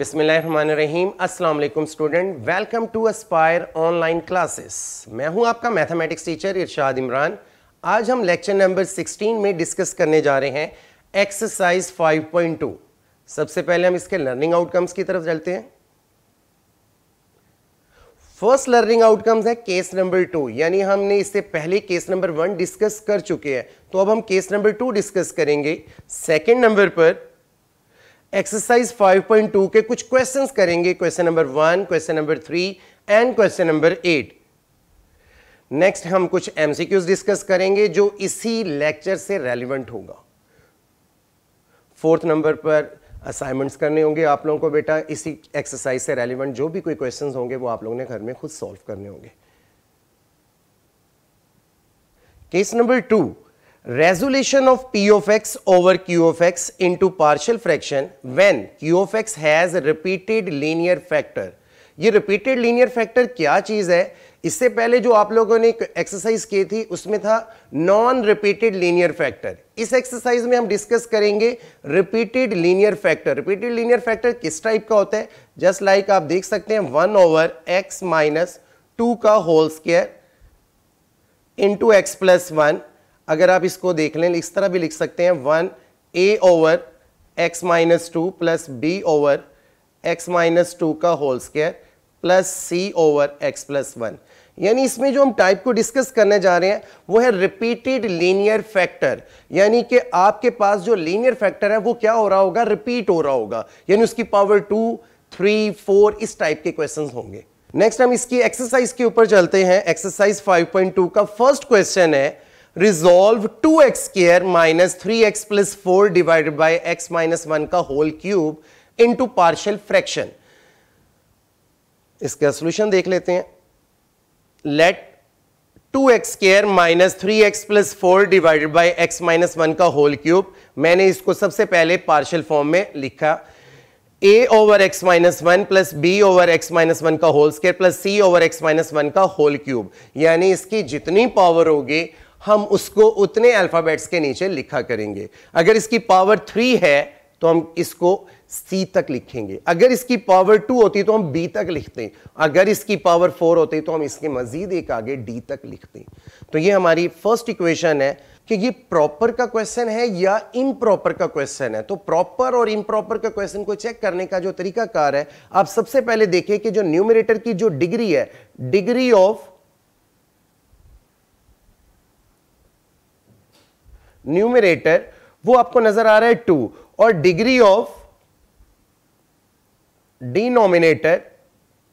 बिसमीम अस्सलाम student welcome to aspire online classes मैं हूं आपका मैथमेटिक्स टीचर इरशाद इमरान आज हम लेक्चर नंबर 16 में डिस्कस करने जा रहे हैं एक्सरसाइज 5.2 सबसे पहले हम इसके लर्निंग आउटकम्स की तरफ चलते हैं फर्स्ट लर्निंग आउटकम्स है केस नंबर टू यानी हमने इससे पहले केस नंबर वन डिस्कस कर चुके हैं तो अब हम केस नंबर टू डिस्कस करेंगे सेकेंड नंबर पर एक्सरसाइज 5.2 के कुछ क्वेश्चंस करेंगे question number one question number three and question number eight next हम कुछ एमसीक्यूज डिस्कस करेंगे जो इसी लेक्चर से रेलिवेंट होगा फोर्थ नंबर पर असाइनमेंट्स करने होंगे आप लोगों को बेटा इसी एक्सरसाइज से रेलिवेंट जो भी कोई क्वेश्चंस होंगे वो आप लोगों ने घर में खुद सॉल्व करने होंगे case number two resolution of p of x over q of x into partial fraction when q of x has repeated linear factor ये रिपीटेड लीनियर फैक्टर क्या चीज़ है इससे पहले जो आप लोगों ने एक्सरसाइज की थी उसमें था नॉन रिपीटेड लीनियर फैक्टर इस एक्सरसाइज में हम डिस्कस करेंगे repeated linear factor repeated linear factor किस टाइप का होता है जस्ट लाइक like आप देख सकते हैं one over x minus two का whole square into x plus one अगर आप इसको देख लें इस तरह भी लिख सकते हैं one a over x minus two plus b over x minus two का whole square plus c over x plus one यानी इसमें जो हम टाइप को डिस्कस करने जा रहे हैं वो है रिपीटेड लीनियर फैक्टर यानी कि आपके पास जो लीनियर फैक्टर है वो क्या हो रहा होगा रिपीट हो रहा होगा यानी उसकी पावर टू थ्री फोर इस टाइप के क्वेश्चन होंगे नेक्स्ट हम इसकी एक्सरसाइज के ऊपर चलते हैं एक्सरसाइज 5.2 का फर्स्ट क्वेश्चन है resolve two x square minus three x plus four divided by x minus one का whole cube to partial fraction इसका सोल्यूशन देख लेते हैं let two x square minus three x plus four divided by x minus one का whole cube मैंने इसको सबसे पहले पार्शियल फॉर्म में लिखा a over x minus one plus b over x minus one का whole square plus c over x minus one का whole cube यानी इसकी जितनी पावर होगी हम उसको उतने अल्फ़ाबेट्स के नीचे लिखा करेंगे अगर इसकी पावर थ्री है तो हम इसको सी तक लिखेंगे अगर इसकी पावर टू होती तो हम बी तक लिखते हैं अगर इसकी पावर फोर होती तो हम इसके मजीद एक आगे डी तक लिखते तो ये हमारी फर्स्ट इक्वेशन है कि ये प्रॉपर का क्वेश्चन है या इम्प्रॉपर का क्वेश्चन है तो प्रॉपर और इम्प्रॉपर का क्वेश्चन को चेक करने का जो तरीका कार है आप सबसे पहले देखें कि जो न्यूमिनेटर की जो डिग्री है डिग्री ऑफ न्यूमिरेटर वो आपको नजर आ रहा है टू और डिग्री ऑफ डिनोमिनेटर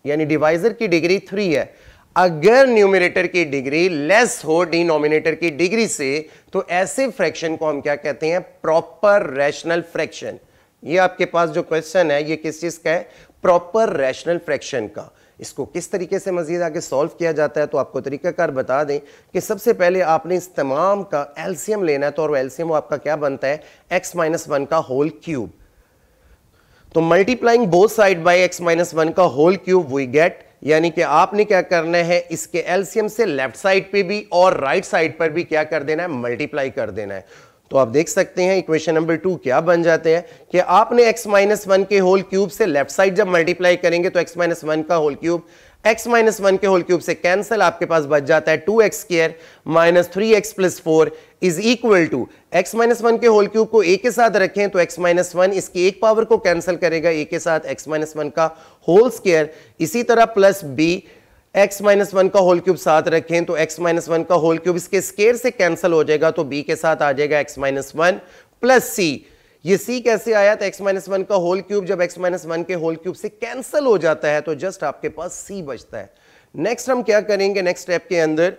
यानी डिवाइजर की डिग्री थ्री है अगर न्यूमिनेटर की डिग्री लेस हो डिनोमिनेटर की डिग्री से तो ऐसे फ्रैक्शन को हम क्या कहते हैं प्रॉपर रैशनल फ्रैक्शन ये आपके पास जो क्वेश्चन है ये किस चीज का है प्रॉपर रैशनल फ्रैक्शन का इसको किस तरीके से मज़ीद आगे सॉल्व किया जाता है तो आपको तरीक़ाकार बता दें कि सबसे पहले आपने इस तमाम का एल्सियम लेना है तो और एल्सीम आपका क्या बनता है एक्स माइनस वन का होल क्यूब तो multiplying both side by x minus one का होल क्यूब वी गेट यानी कि आपने क्या करना है इसके एल्सीयम से लेफ्ट साइड पे भी और राइट right साइड पर भी क्या कर देना है मल्टीप्लाई कर देना है तो आप देख सकते हैं इक्वेशन नंबर टू क्या बन जाते हैं कि आपने x माइनस वन के होल क्यूब से लेफ्ट साइड जब मल्टीप्लाई करेंगे तो x माइनस वन का whole cube x minus one के होल क्यूब से कैंसिल आपके पास बच जाता है two x square minus three x plus four is equal to x minus one के होल क्यूब को ए के साथ रखें तो एक्स माइनस वन इसकी एक पावर को कैंसिल करेगा ए के साथ एक्स माइनस वन का होल स्केयर इसी तरह plus b x minus one का होल क्यूब साथ रखें तो x माइनस वन का होल क्यूब इसके स्केयर से कैंसिल हो जाएगा तो b के साथ आ जाएगा x minus one plus c ये c कैसे आया तो x माइनस वन का होल क्यूब जब x माइनस वन के होल क्यूब से कैंसिल हो जाता है तो जस्ट आपके पास c बचता है नेक्स्ट हम क्या करेंगे नेक्स्ट स्टेप के अंदर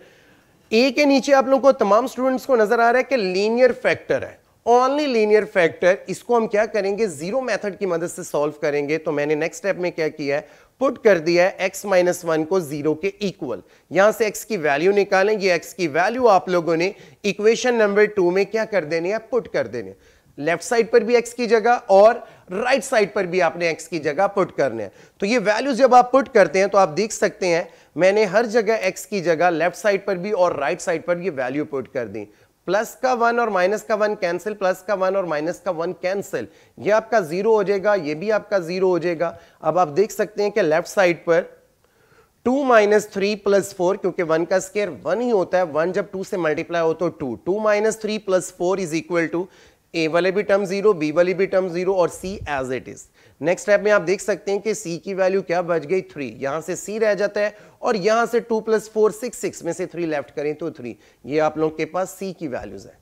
ए के नीचे आप लोगों को तमाम स्टूडेंट्स को नजर आ रहा है कि लीनियर फैक्टर है ओनली लीनियर फैक्टर इसको हम क्या करेंगे जीरो मेथड की मदद से सॉल्व करेंगे तो मैंने नेक्स्ट स्टेप में क्या किया है पुट कर दिया है एक्स माइनस वन को जीरो के इक्वल यहां से एक्स की वैल्यू निकालें ये की वैल्यू आप लोगों ने इक्वेशन नंबर टू में क्या कर देने है पुट कर देने लेफ्ट साइड पर भी एक्स की जगह और राइट right साइड पर भी आपने एक्स की जगह पुट करने है तो ये वैल्यू जब आप पुट करते हैं तो आप देख सकते हैं मैंने हर जगह एक्स की जगह लेफ्ट साइड पर भी और राइट right साइड पर भी वैल्यू पुट कर दी प्लस का वन और माइनस का वन कैंसिल प्लस का वन और माइनस का वन कैंसिल ये आपका जीरो हो जाएगा ये भी आपका जीरो हो जाएगा अब आप देख सकते हैं कि लेफ्ट साइड पर two minus three plus four क्योंकि वन का स्केयर वन ही होता है वन जब टू से मल्टीप्लाई हो तो two two minus three plus four is equal to a वाले भी टर्म जीरो बी वाली भी टर्म जीरो और c as it is next step में आप देख सकते हैं कि सी की वैल्यू क्या बच गई थ्री यहां से सी रह जाता है और यहां से two plus four six six में से थ्री लेफ्ट करें तो थ्री ये आप लोग के पास सी की वैल्यूज है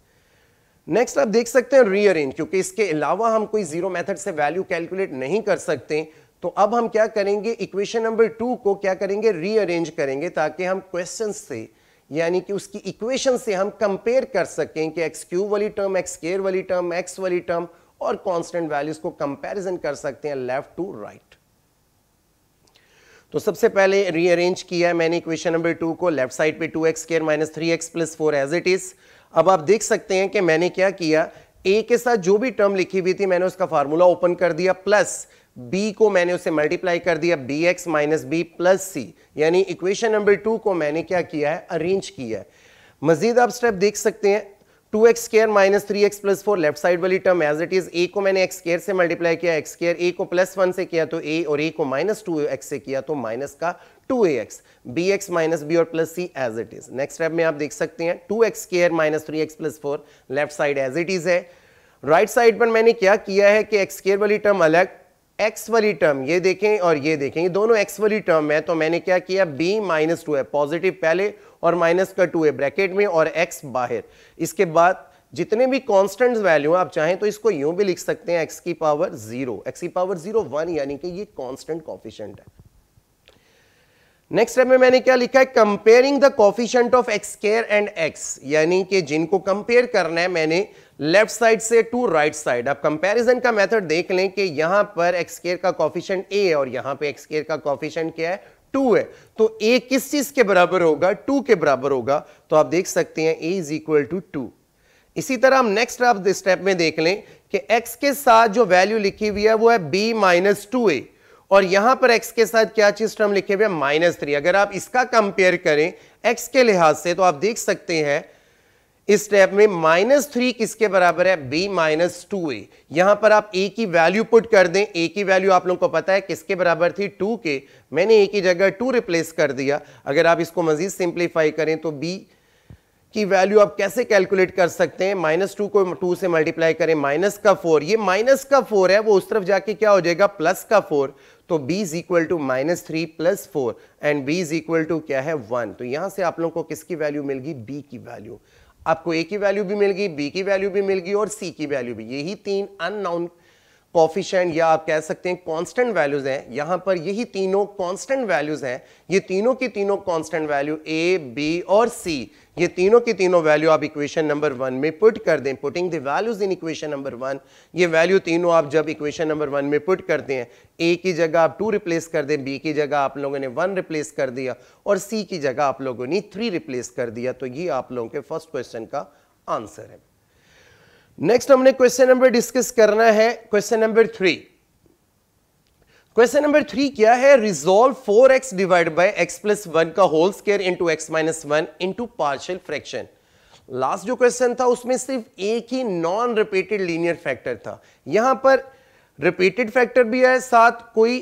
नेक्स्ट आप देख सकते हैं रीअरेंज क्योंकि इसके अलावा हम कोई जीरो मेथड से वैल्यू कैलकुलेट नहीं कर सकते तो अब हम क्या करेंगे इक्वेशन नंबर टू को क्या करेंगे रीअरेंज करेंगे ताकि हम क्वेश्चन से यानी कि उसकी इक्वेशन से हम कंपेयर कर सकें कि एक्स क्यूब वाली टर्म एक्स केयर वाली टर्म एक्स वाली टर्म और कांस्टेंट वैल्यूज को कंपैरिजन कर सकते हैं लेफ्ट टू राइट तो सबसे पहले रीअरेंज किया मैंने इक्वेशन नंबर टू को लेफ्ट साइड पे two x square minus three x plus four as it is अब आप देख सकते हैं कि मैंने क्या किया ए के साथ जो भी टर्म लिखी हुई थी मैंने उसका फार्मूला ओपन कर दिया प्लस b को मैंने उसे मल्टीप्लाई कर दिया bx x minus b plus c यानी इक्वेशन नंबर टू को मैंने क्या किया है अरेंज किया है मजीद आप स्टेप देख सकते हैं two x square minus three x plus four left side वाली term as it is a को मैंने एक्स स्केयर से मल्टीप्लाई किया एक्स स्केयर ए को प्लस वन से किया तो ए और ए को माइनस टू एक्स से किया तो माइनस का two a x b x minus b और plus c as it is next step में आप देख सकते हैं two x square minus three x plus four left side as it is है राइट right साइड पर मैंने क्या किया है कि एक्स स्केयर वाली टर्म अलग एक्स वाली टर्म ये देखें और ये देखें ये दोनों एक्स वाली टर्म है तो मैंने क्या किया बी माइनस टू है पॉजिटिव पहले और माइनस का टू है ब्रैकेट में और एक्स बाहर इसके बाद जितने भी कांस्टेंट वैल्यू आप चाहें तो इसको यूं भी लिख सकते हैं एक्स की पावर जीरो एक्स की पावर जीरो वन यानी कि ये कॉन्स्टेंट कॉफिशेंट है नेक्स्ट स्टेप में मैंने क्या लिखा है comparing the coefficient of x square and x यानी कि जिनको कंपेयर करना है मैंने लेफ्ट साइड से टू राइट साइड अब कंपैरिजन का मेथड देख लें कि यहां पर एक्सकेयर का कॉफिशेंट ए है और यहां पे एक्सकेयर का कॉफिशेंट क्या है टू है तो ए किस चीज के बराबर होगा टू के बराबर होगा तो आप देख सकते हैं a is equal to two इसी तरह हम नेक्स्ट आप स्टेप में देख लें कि एक्स के साथ जो वैल्यू लिखी हुई है वो है बी माइनस टू ए और यहां पर एक्स के साथ क्या चीज टर्म लिखे हुए माइनस थ्री अगर आप इसका कंपेयर करें एक्स के लिहाज से तो आप देख सकते हैं इस स्टेप में माइनस थ्री किसके बराबर है बी माइनस टू ए यहां पर आप ए की वैल्यू पुट कर दें ए की वैल्यू आप लोगों को पता है किसके बराबर थी टू के मैंने ए की जगह टू रिप्लेस कर दिया अगर आप इसको मजीद सिंप्लीफाई करें तो बी की वैल्यू आप कैसे कैलकुलेट कर सकते हैं माइनस टू को टू से मल्टीप्लाई करें माइनस का फोर ये माइनस का फोर है वो उस तरफ जाके क्या हो जाएगा प्लस का फोर तो b is equal to minus three plus four and b is equal to क्या है वन तो यहां से आप लोगों को किसकी वैल्यू मिलगी बी b की वैल्यू आपको ए की वैल्यू भी मिल गई बी की वैल्यू भी मिल गई और सी की वैल्यू भी यही तीन अननाउन कॉफिशेंट या आप कह सकते हैं कांस्टेंट वैल्यूज हैं यहां पर यही तीनों कांस्टेंट वैल्यूज हैं ये तीनों की तीनों कांस्टेंट वैल्यू ए बी और सी ये तीनों की तीनों वैल्यू आप इक्वेशन नंबर वन में पुट कर दें putting the values in equation number one ये वैल्यू तीनों आप जब इक्वेशन नंबर वन में पुट करते हैं ए की जगह आप टू रिप्लेस कर दें बी की जगह आप लोगों ने वन रिप्लेस कर दिया और सी की जगह आप लोगों ने थ्री रिप्लेस कर दिया तो ये आप लोगों के फर्स्ट क्वेश्चन का आंसर है नेक्स्ट हमने क्वेश्चन नंबर डिस्कस करना है question number three question number three क्या है resolve four x divide by x plus one का whole square into x minus one into partial fraction last जो question था उसमें सिर्फ एक ही नॉन रिपीटेड लीनियर फैक्टर था यहां पर रिपीटेड फैक्टर भी है साथ कोई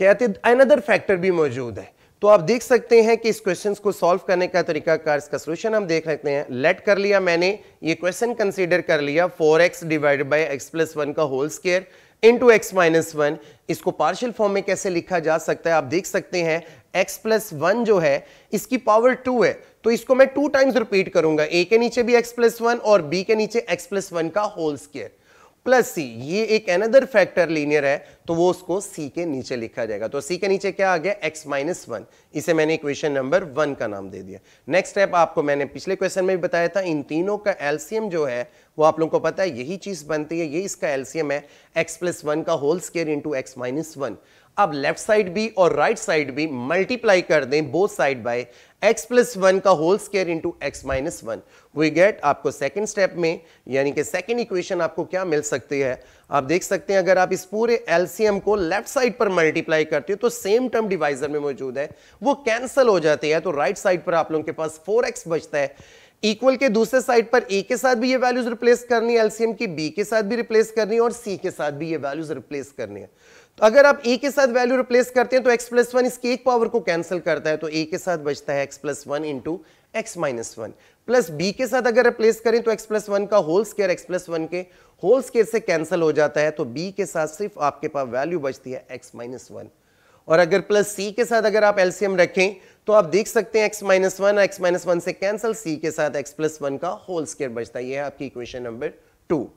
कहते अनदर फैक्टर भी मौजूद है तो आप देख सकते हैं कि इस क्वेश्चन को सॉल्व करने का तरीकाकार इसका सोल्यूशन हम देख सकते हैं लेट कर लिया मैंने ये क्वेश्चन कंसिडर कर लिया four x divide by x plus one का whole square into x minus one इसको पार्शियल फॉर्म में कैसे लिखा जा सकता है आप देख सकते हैं x प्लस वन जो है इसकी पावर टू है तो इसको मैं टू टाइम्स रिपीट करूंगा ए के नीचे भी x प्लस वन और बी के नीचे x प्लस वन का होल स्केयर प्लस सी ये एक अनदर फैक्टर लीनियर है तो वो उसको सी के नीचे लिखा जाएगा तो सी के नीचे क्या आ गया एक्स माइनस वन इसे मैंने इक्वेशन नंबर वन का नाम दे दिया नेक्स्ट स्टेप आपको मैंने पिछले क्वेश्चन में भी बताया था इन तीनों का एल्सियम जो है वो आप लोगों को पता है यही चीज बनती है ये इसका एल्सियम है एक्स प्लस वन का whole square into x minus one आप लेफ्ट साइड भी और राइट right साइड भी मल्टीप्लाई कर दें both side by x plus one का whole square into x minus one we get आपको सेकेंड स्टेप में यानी कि सेकेंड इक्वेशन आपको क्या मिल सकती है आप देख सकते हैं अगर आप इस पूरे एलसीएम को लेफ्ट साइड पर मल्टीप्लाई करते हो तो सेम टर्म डिवाइजर में मौजूद है वो कैंसल हो जाते हैं तो राइट right साइड पर आप लोगों के पास फोर बचता है इक्वल के दूसरे साइड पर ए के साथ भी ये वैल्यूज रिप्लेस करनी है एलसीएम की बी के साथ भी रिप्लेस करनी है और सी के साथ भी ये वैल्यूज रिप्लेस करनी है तो अगर आप ए के साथ वैल्यू रिप्लेस करते हैं तो एक्स प्लस वन इसकी एक पावर को कैंसिल करता है तो ए के साथ बचता है x plus one into x minus one plus b के साथ अगर रिप्लेस करें तो एक्स प्लस वन का whole square x plus one के होल स्केयर से कैंसिल हो जाता है तो बी के साथ सिर्फ आपके पास वैल्यू बचती है एक्स माइनस वन और अगर प्लस सी के साथ अगर आप एलसीएम रखें तो आप देख सकते हैं x minus one x minus one से कैंसिल सी के साथ एक्स प्लस वन का होल स्केयर बचता है यह है आपकी इक्वेशन नंबर टू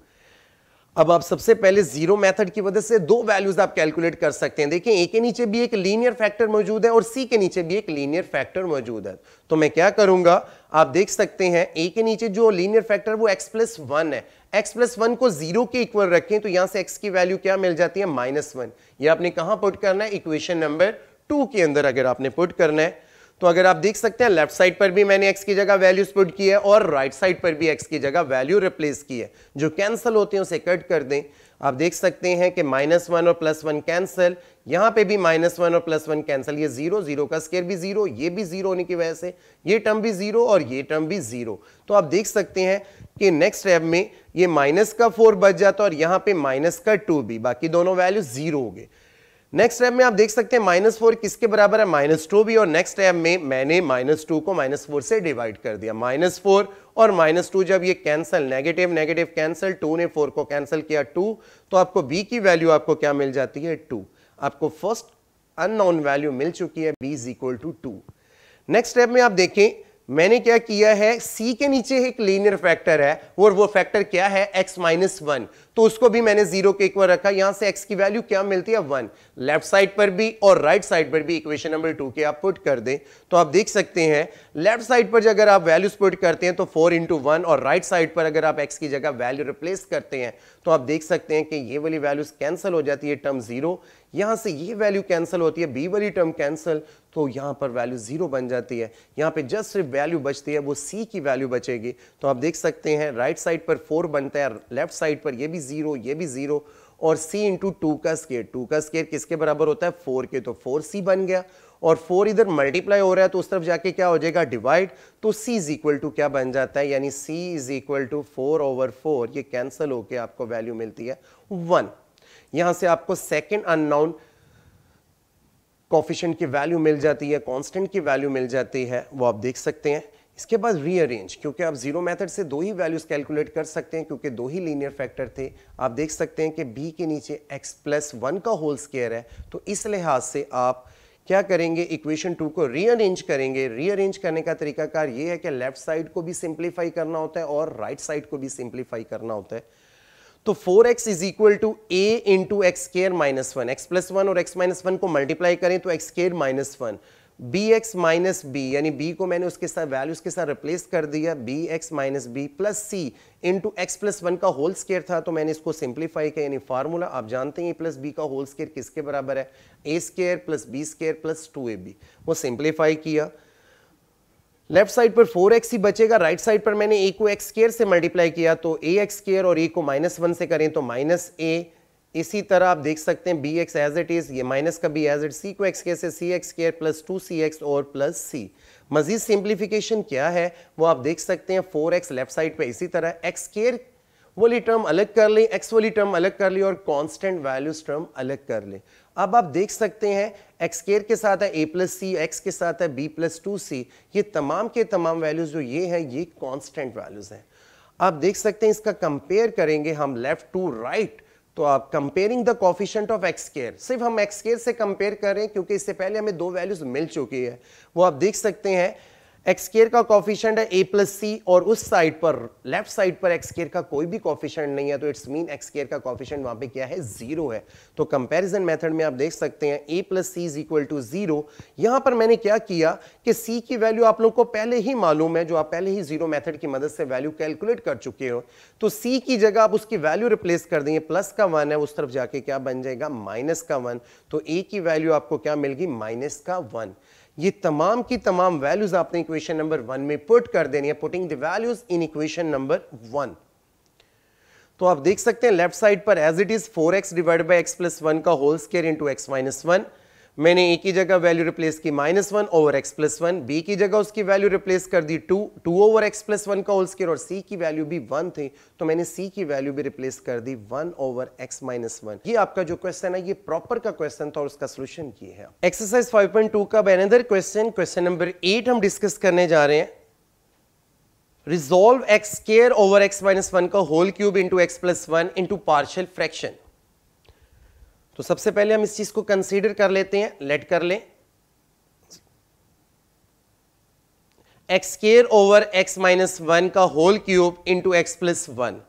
अब आप सबसे पहले जीरो मेथड की वजह से दो वैल्यूज आप कैलकुलेट कर सकते हैं देखिए ए के नीचे भी एक लीनियर फैक्टर मौजूद है और सी के नीचे भी एक लीनियर फैक्टर मौजूद है तो मैं क्या करूंगा आप देख सकते हैं ए के नीचे जो लीनियर फैक्टर वो एक्स प्लस वन है एक्स प्लस वन को जीरो के इक्वल रखें तो यहां से एक्स की वैल्यू क्या मिल जाती है माइनस वन ये आपने कहा पुट करना है इक्वेशन नंबर टू के अंदर अगर आपने पुट करना है तो अगर आप देख सकते हैं लेफ्ट साइड पर भी मैंने एक्स की जगह वैल्यू स्पुट की है और राइट right साइड पर भी एक्स की जगह वैल्यू रिप्लेस की है जो कैंसिल होते हैं उसे कट कर दें आप देख सकते हैं कि माइनस वन और प्लस वन कैंसिल यहाँ पे भी माइनस वन और प्लस वन कैंसिल ये जीरो जीरो का स्केयर भी जीरो ये भी जीरो होने की वजह से ये टर्म भी जीरो और ये टर्म भी जीरो तो आप देख सकते हैं कि नेक्स्ट टैब में ये माइनस का फोर बच जाता है और यहां पे माइनस का टू भी बाकी दोनों वैल्यू जीरो हो गए नेक्स्ट टैब में आप देख सकते हैं माइनस फोर किसके बराबर है माइनस टू भी और नेक्स्ट टैब में मैंने माइनस टू को माइनस फोर से डिवाइड कर दिया माइनस फोर और माइनस टू जब ये cancel negative negative cancel two ने फोर को कैंसिल किया टू तो आपको बी की वैल्यू आपको क्या मिल जाती है टू आपको फर्स्ट अननोन वैल्यू मिल चुकी है b is equal to two next step में आप देखें मैंने क्या किया है सी के नीचे एक लीनियर फैक्टर है और वो फैक्टर क्या है एक्स माइनस वन तो उसको भी मैंने जीरो के इक्वल रखा यहां से एक्स की वैल्यू क्या मिलती है वन लेफ्ट साइड पर भी और राइट right साइड पर भी इक्वेशन नंबर टू के आप पुट कर दें तो आप देख सकते हैं लेफ्ट साइड तो पर अगर आप वैल्यूज पुट करते हैं तो फोर इंटू वन और राइट right साइड पर अगर आप एक्स की जगह वैल्यू रिप्लेस करते हैं तो आप देख सकते हैं कि ये वाली वैल्यूज कैंसिल हो जाती है टर्म जीरो यहां से ये वैल्यू कैंसिल होती है बी वाली टर्म कैंसिल तो यहां पर वैल्यू जीरो बन जाती है यहाँ पे जस्ट सिर्फ वैल्यू बचती है वो सी की वैल्यू बचेगी तो आप देख सकते हैं राइट साइड पर फोर बनता है लेफ्ट साइड पर ये भी जीरो ये भी जीरो और c इंटू टू का स्केयर टू का स्केयर किसके बराबर होता है फोर के तो फोर सी बन गया और फोर इधर मल्टीप्लाई हो रहा है तो उस तरफ जाके क्या हो जाएगा डिवाइड तो c इज इक्वल टू क्या बन जाता है यानी c is equal to four over four ये कैंसिल होके आपको वैल्यू मिलती है वन यहां से आपको सेकेंड अननाउन कॉफिशेंट की वैल्यू मिल जाती है कॉन्स्टेंट की वैल्यू मिल जाती है वो आप देख सकते हैं इसके बाद रीअरेंज क्योंकि आप जीरो मेथड से दो ही वैल्यूज कैलकुलेट कर सकते हैं क्योंकि दो ही लीनियर फैक्टर थे आप देख सकते हैं कि बी के नीचे एक्स प्लस वन का होल स्केयर है तो इस लिहाज से आप क्या करेंगे इक्वेशन टू को रीअरेंज करेंगे रीअरेंज करने का तरीकाकार ये है कि लेफ्ट साइड को भी सिंप्लीफाई करना होता है और राइट right साइड को भी सिंप्लीफाई करना होता है तो four x is equal to a into x square minus one x plus one और एक्स माइनस वन को मल्टीप्लाई करें तो x square minus one b x minus b यानी बी को मैंने उसके साथ वैल्यूज के साथ रिप्लेस कर दिया b x minus b plus c into x plus one का होल स्केयर था तो मैंने इसको सिंप्लीफाई किया यानी फार्मूला आप जानते हैं प्लस बी का होल स्केयर किसके बराबर है a square plus b square plus two a b वो सिंप्लीफाई किया लेफ्ट साइड पर फोर ही बचेगा राइट right साइड पर मैंने ए को एक्स स्केयर से मल्टीप्लाई किया तो ए एक्स स्केयर और ए को माइनस वन से करें तो माइनस ए इसी तरह आप देख सकते हैं b x as it is ये माइनस का बी एज इट सी को एक्स के से c x square plus two c x और प्लस सी मजीद सिंप्लीफिकेशन क्या है वो आप देख सकते हैं फोर एक्स लेफ्ट साइड पे इसी तरह एक्स केयर वाली टर्म अलग कर ली एक्स वाली टर्म अलग कर लें और कॉन्स्टेंट वैल्यूज टर्म अलग कर ले अब आप देख सकते हैं एक्स केयर के साथ है ए प्लस सी एक्स के साथ है बी प्लस टू सी ये तमाम के तमाम वैल्यूज जो ये है ये कॉन्स्टेंट वैल्यूज हैं आप देख सकते हैं इसका कंपेयर करेंगे हम लेफ्ट टू राइट right, तो आप comparing the coefficient of x square सिर्फ हम एक्स केयर से कंपेयर करें क्योंकि इससे पहले हमें दो वैल्यूज मिल चुकी है वो आप देख सकते हैं एक्स केयर का कॉफिशेंट है ए प्लस सी और उस साइड पर लेफ्ट साइड पर एक्स केयर का कोई भी कॉफिशेंट नहीं है तो इट्स मीन एक्स केयर का कॉफिशेंट वहां पे क्या है जीरो है तो कंपैरिजन मेथड में आप देख सकते हैं a plus c is equal to zero यहां पर मैंने क्या किया कि सी की वैल्यू आप लोग को पहले ही मालूम है जो आप पहले ही जीरो मैथड की मदद से वैल्यू कैलकुलेट कर चुके हो तो सी की जगह आप उसकी वैल्यू रिप्लेस कर देंगे प्लस का वन है उस तरफ जाके क्या बन जाएगा माइनस का वन तो ए की वैल्यू आपको क्या मिलगी माइनस का वन ये तमाम की तमाम वैल्यूज आपने इक्वेशन नंबर वन में पुट कर देनी है putting the values in equation number one तो आप देख सकते हैं लेफ्ट साइड पर as it is four x divide by x plus one का whole square into x minus one मैंने ए की जगह वैल्यू रिप्लेस की minus one over x plus one b की जगह उसकी वैल्यू रिप्लेस कर दी two two over x plus one का होल स्केयर और सी की वैल्यू भी वन थी तो मैंने सी की वैल्यू भी रिप्लेस कर दी one over x minus one ये आपका जो क्वेश्चन है ये प्रॉपर का क्वेश्चन था और उसका सोल्यूशन ये है एक्सरसाइज फाइव पॉइंट टू का बेनदर क्वेश्चन क्वेश्चन नंबर एट हम डिस्कस करने जा रहे हैं resolve x square over x minus one का whole cube into x plus one into partial fraction तो सबसे पहले हम इस चीज़ को कंसीडर कर लेते हैं लेट कर लें x square over x minus one का whole cube into x plus one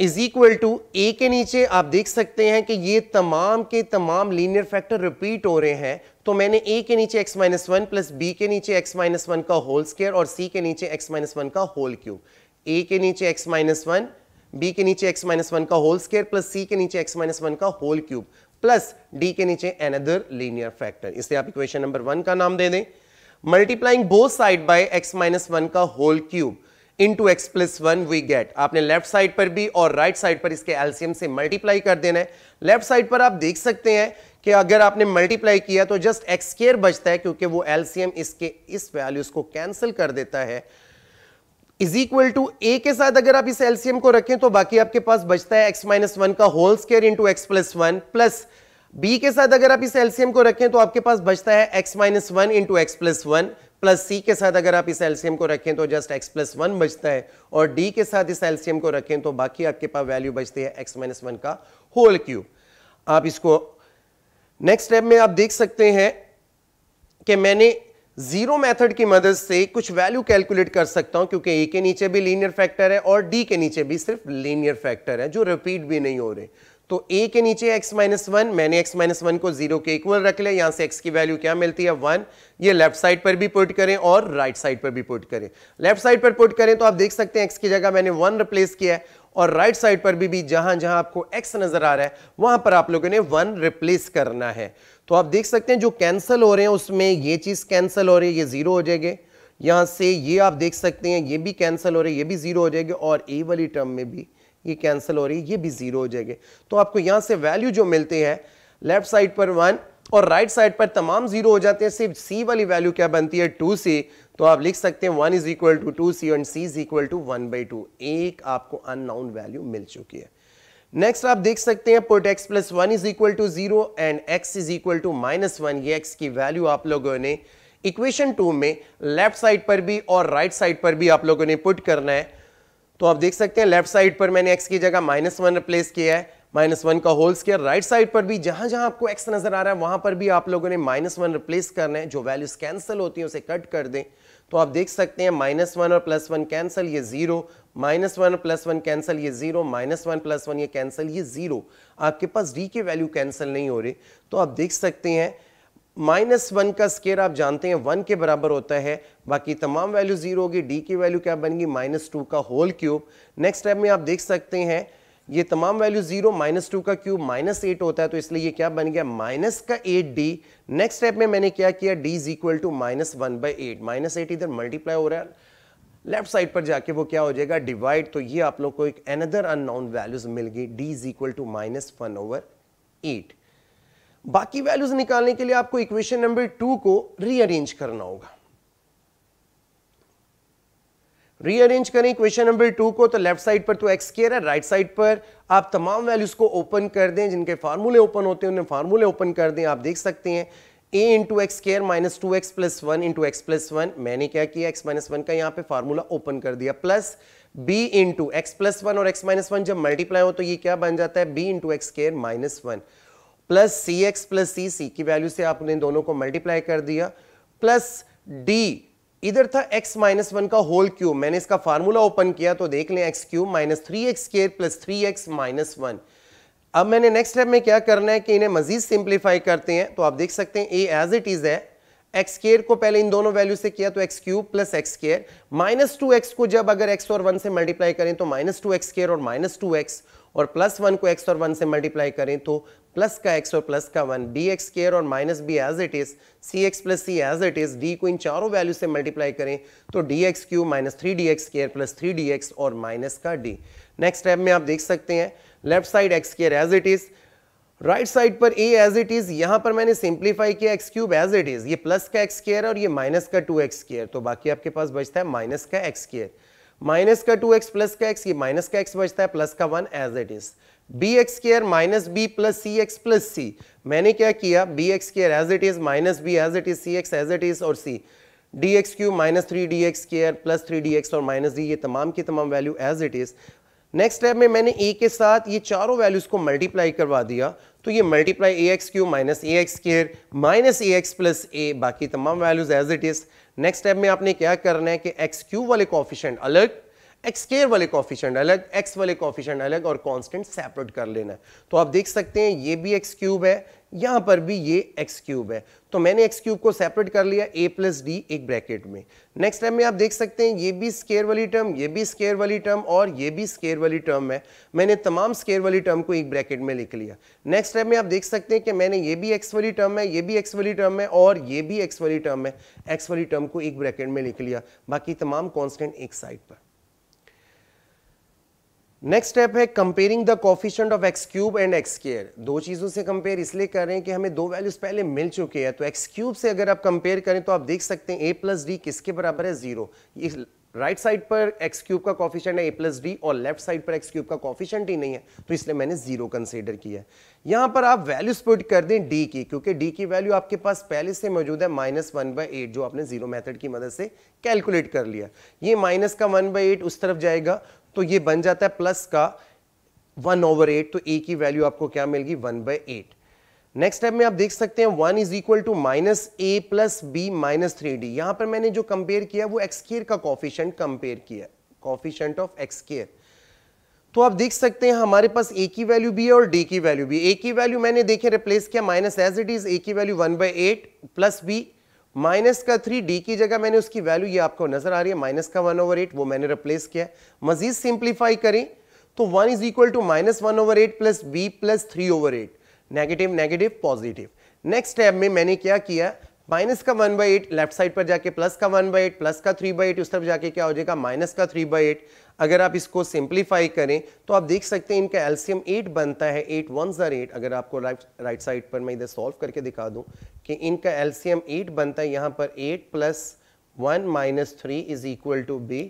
is equal to a के नीचे आप देख सकते हैं कि ये तमाम के तमाम लीनियर फैक्टर रिपीट हो रहे हैं तो मैंने ए के नीचे x minus one plus b के नीचे एक्स माइनस वन का होल स्केयर और सी के नीचे एक्स माइनस वन का होल क्यूब ए के नीचे एक्स माइनस वन बी के नीचे एक्स माइनस वन का होल स्केयर प्लस सी के नीचे एक्स माइनस वन का होल क्यूब प्लस डी के नीचे एनदर लीनियर फैक्टर इसे आप इक्वेशन नंबर वन का नाम दे दें multiplying both side by x minus one का whole cube into x plus one we get आपने लेफ्ट साइड पर भी और राइट right साइड पर इसके एलसीएम से मल्टीप्लाई कर देना है लेफ्ट साइड पर आप देख सकते हैं कि अगर आपने मल्टीप्लाई किया तो जस्ट एक्स एक्सकेयर बचता है क्योंकि वो एलसीएम इसके इस वैल्यूज को कैंसिल कर देता है इज इक्वल टू ए के साथ अगर आप इस एलसीएम को रखें तो बाकी आपके पास बचता है एक्स माइनस वन का whole square into x plus one plus b के साथ अगर आप इस एलसीएम को रखें तो आपके पास बचता है x minus one into x plus one plus c के साथ अगर आप इस एलसीएम को रखें तो जस्ट एक्स प्लस वन बचता है और डी के साथ इस एलसीएम को रखें तो बाकी आपके पास वैल्यू बचती है एक्स माइनस वन का होल क्यूब आप इसको नेक्स्ट स्टेप में आप देख सकते हैं कि मैंने जीरो मेथड की मदद से कुछ वैल्यू कैलकुलेट कर सकता हूं क्योंकि ए के नीचे भी लीनियर फैक्टर है और डी के नीचे भी सिर्फ लीनियर फैक्टर है जो रिपीट भी नहीं हो रहे तो ए के नीचे एक्स माइनस वन मैंने एक्स माइनस वन को जीरो के इक्वल रख लिया यहां से एक्स की वैल्यू क्या मिलती है वन ये लेफ्ट साइड पर भी पुट करें और राइट right साइड पर भी पुट करें लेफ्ट साइड पर पुट करें तो आप देख सकते हैं एक्स की जगह मैंने वन रिप्लेस किया है और राइट right साइड पर भी, भी जहां जहां आपको एक्स नजर आ रहा है वहां पर आप लोगों ने वन रिप्लेस करना है तो आप देख सकते हैं जो कैंसिल हो रहे हैं उसमें ये चीज़ कैंसिल हो रही है ये ज़ीरो हो जाएगी यहाँ से ये आप देख सकते हैं ये भी कैंसिल हो रही है ये भी ज़ीरो हो जाएगी और ए वाली टर्म में भी ये कैंसिल हो रही है ये भी ज़ीरो हो जाएगी तो आपको यहाँ से वैल्यू जो मिलती है लेफ्ट साइड पर वन और राइट right साइड पर तमाम जीरो हो जाते हैं सिर्फ सी वाली वैल्यू क्या बनती है टू सी तो आप लिख सकते हैं one is equal to two c and c is equal to one by two एक आपको अननाउन वैल्यू मिल चुकी है नेक्स्ट आप देख सकते हैं put x plus one is equal to zero and x is equal to minus one ये एक्स की वैल्यू आप लोगों ने इक्वेशन टू में लेफ्ट साइड पर भी और राइट right साइड पर भी आप लोगों ने पुट करना है तो आप देख सकते हैं लेफ्ट साइड पर मैंने एक्स की जगह माइनस वन रिप्लेस किया है माइनस वन का होल स्केयर राइट साइड पर भी जहां जहां आपको एक्स नजर आ रहा है वहां पर भी आप लोगों ने माइनस वन रिप्लेस करना है जो वैल्यूज कैंसिल होती है उसे कट कर दें तो आप देख सकते हैं माइनस वन और प्लस वन कैंसिल ये zero minus one plus one cancel ये zero minus one plus one ये कैंसिल ये जीरो आपके पास डी के वैल्यू कैंसिल नहीं हो रही तो आप देख सकते हैं माइनस वन का स्केयर आप जानते हैं वन के बराबर होता है बाकी तमाम वैल्यू जीरो होगी डी की वैल्यू क्या बनेगी माइनस टू का होल क्यूब नेक्स्ट स्टेप में आप देख सकते हैं ये तमाम वैल्यू जीरो माइनस टू का क्यूब माइनस एट होता है तो इसलिए ये क्या बन गया माइनस का एट डी नेक्स्ट स्टेप में मैंने क्या किया d is equal to minus one by eight minus eight इधर मल्टीप्लाई हो रहा है लेफ्ट साइड पर जाके वो क्या हो जाएगा डिवाइड तो ये आप लोग को एक अनदर अननोन वैल्यूज मिल गई d is equal to minus one over eight बाकी वैल्यूज निकालने के लिए आपको इक्वेशन नंबर टू को रीअरेंज करना होगा रीअरेंज करें क्वेश्चन नंबर टू को तो लेफ्ट साइड पर तो एक्स केयर है राइट साइड पर आप तमाम वैल्यूज को ओपन कर दें जिनके फार्मूले ओपन होते हैं उन्हें फार्मूले ओपन कर दें आप देख सकते हैं a into x square minus two x plus one into x plus one मैंने क्या किया एक्स माइनस वन का यहाँ पे फार्मूला ओपन कर दिया plus b into x plus one और एक्स माइनस वन जब मल्टीप्लाई हो तो ये क्या बन जाता है b into x square minus one plus c x plus c c की वैल्यू से आपने दोनों को मल्टीप्लाई कर दिया प्लस डी इधर था x माइनस वन का होल क्यूब मैंने इसका फार्मूला ओपन किया तो देख लें x cube minus three x square plus three x minus one अब मैंने नेक्स्ट स्टेप में क्या करना है कि इन्हें मजीद सिंप्लीफाई करते हैं तो आप देख सकते हैं ए एज इट इज़ है एक्स केयर को पहले इन दोनों वैल्यू से किया तो x cube plus x square minus two x को जब अगर एक्स और वन से मल्टीप्लाई करें तो माइनस टू एक्स केयर और माइनस टू एक्स और प्लस वन को एक्स और वन से मल्टीप्लाई करें तो प्लस का एक्स और प्लस का वन बी एक्स केयर और minus b as it is c x plus c as it is d को इन चारों वैल्यू से मल्टीप्लाई करें तो d x cube minus three d x square plus three d x और minus का D next step में आप देख सकते हैं left side x square as it is right side पर ए एज इट इज यहां पर मैंने सिंप्लीफाई किया x cube as it is ये प्लस का एक्स केयर और ये माइनस का टू एक्स केयर तो बाकी आपके पास बचता है माइनस का एक्स केयर माइनस का टू एक्स प्लस का एक्स ये माइनस का एक्स बचता है प्लस का one as it is b x square minus b plus c x plus c मैंने क्या किया b x square as it is minus b as it is c x as it is और c d x cube minus three d x square plus three d x और minus D ये तमाम की तमाम value as it is next step में मैंने ए के साथ ये चारों वैल्यूज को मल्टीप्लाई करवा दिया तो ये multiply a x cube minus a x square minus a x plus a बाकी तमाम values as it is next step में आपने क्या करना है कि एक्स क्यू वाले कॉफिशेंट अलग एक्स केयर वाले कॉफिशेंट अलग एक्स वाले कॉफिशेंट अलग और कॉन्स्टेंट सेपरेट कर लेना है तो आप देख सकते हैं ये भी एक्स क्यूब है यहां पर भी ये एक्स क्यूब है तो मैंने एक्स क्यूब को सेपरेट कर लिया ए प्लस डी एक ब्रैकेट में नेक्स्ट टाइम में आप देख सकते हैं ये भी स्केयर वाली टर्म ये भी स्केयर वाली टर्म और ये भी स्केयर वाली टर्म है मैंने तमाम स्केयर वाली टर्म को एक ब्रैकेट में लिख लिया नेक्स्ट टाइम में आप देख सकते हैं कि मैंने ये भी एक्स वाली टर्म है ये भी एक्स वाली टर्म है और ये भी एक्स वाली टर्म है एक्स वाली टर्म को एक ब्रैकेट में लिख लिया बाकी तमाम कॉन्स्टेंट एक साइड पर नेक्स्ट स्टेप है comparing the coefficient of x cube and x square दो चीज़ों से कंपेयर इसलिए कर रहे हैं कि हमें दो वैल्यूज पहले मिल चुके हैं तो एक्स क्यूब से अगर आप कंपेयर करें तो आप देख सकते हैं ए प्लस डी किसके बराबर है जीरो राइट साइड पर एक्स क्यूब का कॉफिशेंट है ए प्लस डी और लेफ्ट साइड पर एक्स क्यूब का कॉफिशेंट ही नहीं है तो इसलिए मैंने जीरो कंसिडर किया है यहाँ पर आप वैल्यूज पुट कर दें डी की क्योंकि डी की वैल्यू आपके पास पहले से मौजूद है माइनस वन बाई एट जो आपने जीरो मेथड की मदद से कैलकुलेट कर लिया ये माइनस का वन बाई एट उस तरफ जाएगा तो ये बन जाता है प्लस का वन ओवर एट तो ए की वैल्यू आपको क्या मिलगी one by eight next step में आप देख सकते हैं one is equal to minus a plus b minus three d यहां पर मैंने जो कंपेयर किया वो एक्सकेयर का कॉफिशेंट कंपेयर किया कॉफिशेंट ऑफ एक्सकेयर तो आप देख सकते हैं हमारे पास ए की वैल्यू भी है और डी की वैल्यू भी ए की वैल्यू मैंने देखे रिप्लेस किया minus as it is a की value one by eight plus b minus का थ्री डी की जगह मैंने उसकी वैल्यू ये आपको नजर आ रही है माइनस का वन ओवर एट वो मैंने रिप्लेस किया मजीद सिंप्लीफाई करें तो one is equal to minus one over eight plus b plus three over eight negative negative positive next step में मैंने क्या किया माइनस का one by eight left side पर जाके प्लस का वन बाई एट प्लस का थ्री बाई एट उस तरफ जाके क्या हो जाएगा माइनस का थ्री बाई एट अगर आप इसको सिंप्लीफाई करें तो आप देख सकते हैं इनका एल्सियम 8 बनता है एट वन ज़ार एट अगर आपको राइट राइट साइड पर मैं इधर सॉल्व करके दिखा दूं कि इनका एल्सियम 8 बनता है यहाँ पर 8 plus one minus three is equal to b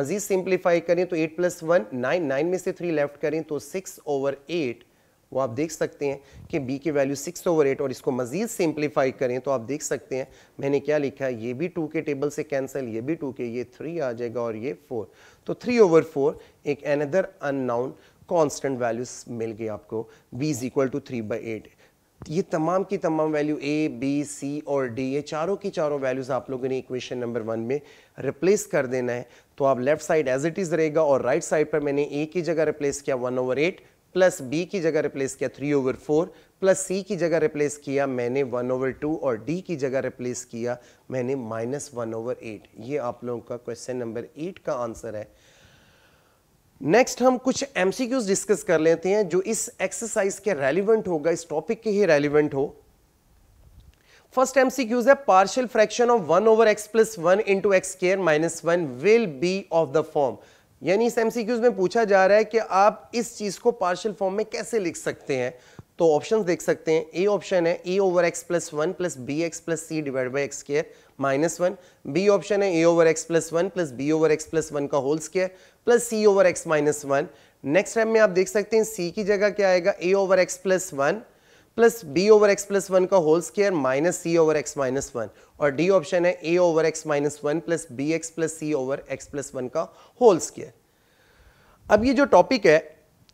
मज़ीद सिंप्लीफाई करें तो 8 प्लस वन नाइन नाइन में से थ्री लेफ्ट करें तो सिक्स ओवर एट वो आप देख सकते हैं कि बी की वैल्यू सिक्स ओवर एट और इसको मज़ीद सिंप्लीफाई करें तो आप देख सकते हैं मैंने क्या लिखा है ये भी टू के टेबल से कैंसिल ये भी टू के ये थ्री आ जाएगा और ये फोर तो थ्री ओवर फोर एक अनदर अननाउन कांस्टेंट वैल्यूज मिल गई आपको b is equal to three by eight ये तमाम की तमाम वैल्यू ए बी सी और डी ये चारों की चारों वैल्यूज़ आप लोगों ने इक्वेशन नंबर वन में रिप्लेस कर देना है तो आप left side as it is रहेगा और राइट right साइड पर मैंने ए की जगह रिप्लेस किया one over eight plus b की जगह रिप्लेस किया three over four plus c की जगह रिप्लेस किया मैंने वन ओवर टू और डी की जगह रिप्लेस किया मैंने माइनस वन ओवर एट ये आप लोगों का क्वेश्चन नंबर एट का आंसर है नेक्स्ट हम कुछ एमसीक्यूज डिस्कस कर लेते हैं जो इस एक्सरसाइज के रेलिवेंट होगा इस टॉपिक के ही रेलिवेंट हो फर्स्ट एमसीक्यूज है partial fraction of one over x plus one into x square minus one will be of the form यानी इस एमसीक्यूज में पूछा जा रहा है कि आप इस चीज को पार्शियल फॉर्म में कैसे लिख सकते हैं तो ऑप्शन देख सकते हैं ए ऑप्शन है a over x plus one plus b x plus c divide by x square minus one b option है a over x plus one plus b over x plus one का whole square plus c over x minus one next time में आप देख सकते हैं सी की जगह क्या आएगा a over x plus one plus b over x plus one का whole square minus c over x minus one और डी ऑप्शन है a over x minus one plus b x plus c over x plus one का whole square अब ये जो topic है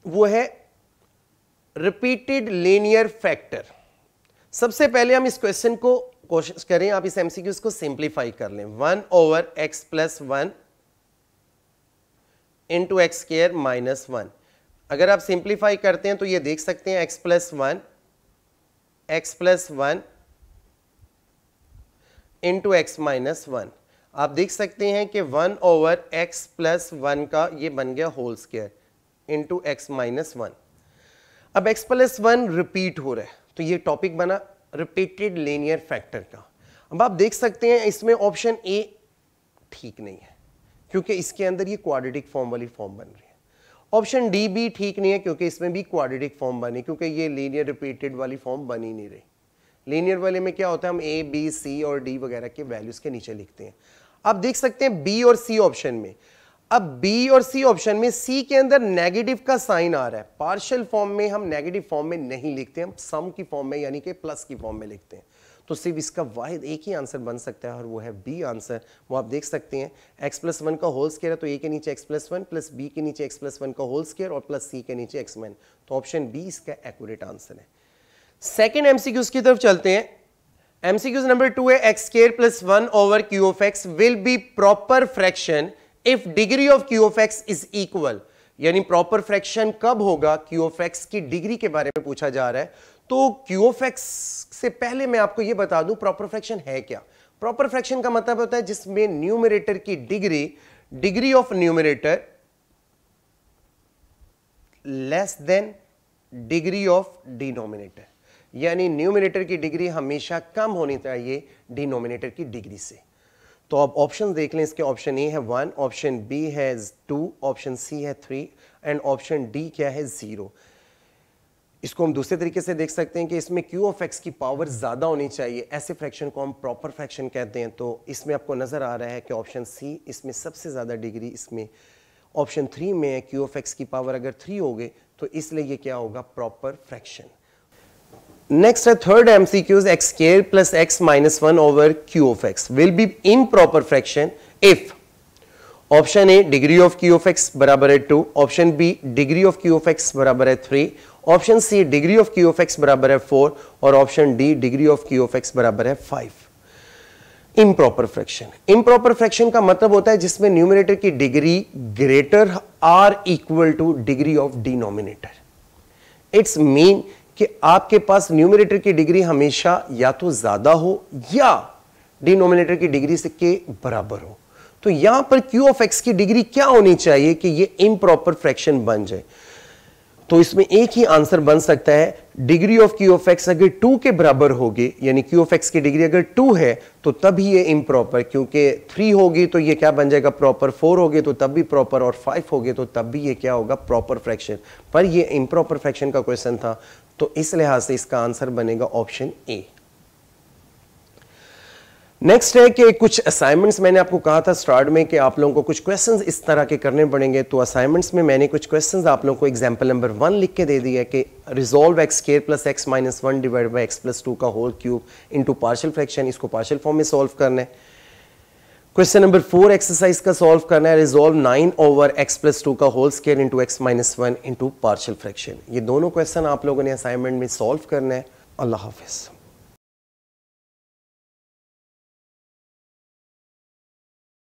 वो है रिपीटेड लेनियर फैक्टर सबसे पहले हम इस क्वेश्चन को कोशिश करें आप इस एमसीक्यू को सिंप्लीफाई कर लें one over x plus one into x square minus one अगर आप सिंप्लीफाई करते हैं तो ये देख सकते हैं x plus one x plus one into x minus one आप देख सकते हैं कि one over x plus one का ये बन गया whole square into x minus one अब एक्स प्लस वन रिपीट हो रहा है तो ये टॉपिक बना रिपीटेड लेनियर फैक्टर का अब आप देख सकते हैं इसमें ऑप्शन ए ठीक नहीं है क्योंकि इसके अंदर ये क्वाड्रेटिक फॉर्म वाली फॉर्म बन रही है ऑप्शन डी भी ठीक नहीं है क्योंकि इसमें भी क्वाड्रेटिक फॉर्म बनी क्योंकि ये लीनियर रिपीटेड वाली फॉर्म बनी नहीं रही लीनियर वाले में क्या होता है हम ए बी सी और डी वगैरह के वैल्यूज के नीचे लिखते हैं अब देख सकते हैं बी और सी ऑप्शन में अब बी और सी ऑप्शन में सी के अंदर नेगेटिव का साइन आ रहा है पार्शियल फॉर्म में हम नेगेटिव फॉर्म में नहीं लिखते हम सम की फॉर्म में यानी कि प्लस की फॉर्म में लिखते हैं तो सिर्फ इसका वाहिद एक ही आंसर बन सकता है और वो है बी आंसर वो आप देख सकते हैं एक्स प्लस वन का होल स्केयर है तो ए के नीचे x plus one plus b के नीचे एक्स प्लस वन का होल स्केयर और प्लस सी के नीचे एक्स मैन तो ऑप्शन बी इसका एक्यूरेट आंसर है सेकेंड एमसीक्यूज की तरफ चलते हैं एमसीक्यूज नंबर टू है x square plus one over q of x will be proper fraction if degree of q of x is equal यानी प्रॉपर फ्रैक्शन कब होगा क्यू ऑफ एक्स की डिग्री के बारे में पूछा जा रहा है तो क्यू से पहले मैं आपको ये बता दूं प्रॉपर फ्रैक्शन है क्या प्रॉपर फ्रैक्शन का मतलब होता है जिसमें न्यूमिरेटर की degree degree of numerator less than degree of denominator यानी न्यूमिनेटर की डिग्री हमेशा कम होनी चाहिए डिनोमिनेटर की डिग्री से तो आप ऑप्शन देख लें इसके ऑप्शन ए है वन ऑप्शन बी है टू ऑप्शन सी है थ्री एंड ऑप्शन डी क्या है ज़ीरो इसको हम दूसरे तरीके से देख सकते हैं कि इसमें क्यू ऑफ एक्स की पावर ज़्यादा होनी चाहिए ऐसे फ्रैक्शन को हम प्रॉपर फ्रैक्शन कहते हैं तो इसमें आपको नज़र आ रहा है कि ऑप्शन सी इसमें सबसे ज़्यादा डिग्री इसमें ऑप्शन थ्री में है क्यू ऑफ एक्स की पावर अगर थ्री हो गए तो इसलिए ये क्या होगा प्रॉपर फ्रैक्शन नेक्स्ट है third M C Qs x square plus x minus one over q of x will be in proper fraction if option a degree of q of x बराबर है two option b degree of q of x बराबर है three option c degree of q of x बराबर है four और option d degree of q of x बराबर है five improper fraction improper fraction का मतलब होता है जिसमें न्यूमिनेटर की degree greater or equal to degree of denominator it's mean कि आपके पास न्यूमिनेटर की डिग्री हमेशा या तो ज्यादा हो या डिनोमिनेटर की डिग्री से के बराबर हो तो यहां पर क्यू ऑफ एक्स की डिग्री क्या होनी चाहिए कि ये इम्प्रॉपर फ्रैक्शन बन जाए तो इसमें एक ही आंसर बन सकता है degree of q of x अगर टू के बराबर होगी यानी क्यू ऑफ एक्स की डिग्री अगर टू है तो तब ही ये इम्प्रॉपर क्योंकि थ्री होगी तो ये क्या बन जाएगा प्रॉपर फोर होगी तो तब भी प्रॉपर और फाइव होगी तो तब भी ये क्या होगा प्रॉपर फ्रैक्शन पर ये इम्प्रॉपर फ्रैक्शन का क्वेश्चन था तो इस लिहाज से इसका आंसर बनेगा ऑप्शन ए नेक्स्ट है कि कुछ असाइनमेंट्स मैंने आपको कहा था स्टार्ट में कि आप लोगों को कुछ क्वेश्चंस इस तरह के करने पड़ेंगे तो असाइनमेंट्स में मैंने कुछ क्वेश्चंस आप लोगों को एग्जांपल नंबर वन लिख के दे दिया कि resolve x square plus x minus one divide by x plus two का whole cube into partial fraction इसको पार्शल फॉर्म में सोल्व करना है क्वेश्चन नंबर फोर एक्सरसाइज का सोल्व करना है resolve nine over x plus two का whole square into x minus one into partial fraction ये दोनों क्वेश्चन आप लोगों ने असाइनमेंट में सोल्व करना है अल्लाह हाफिज़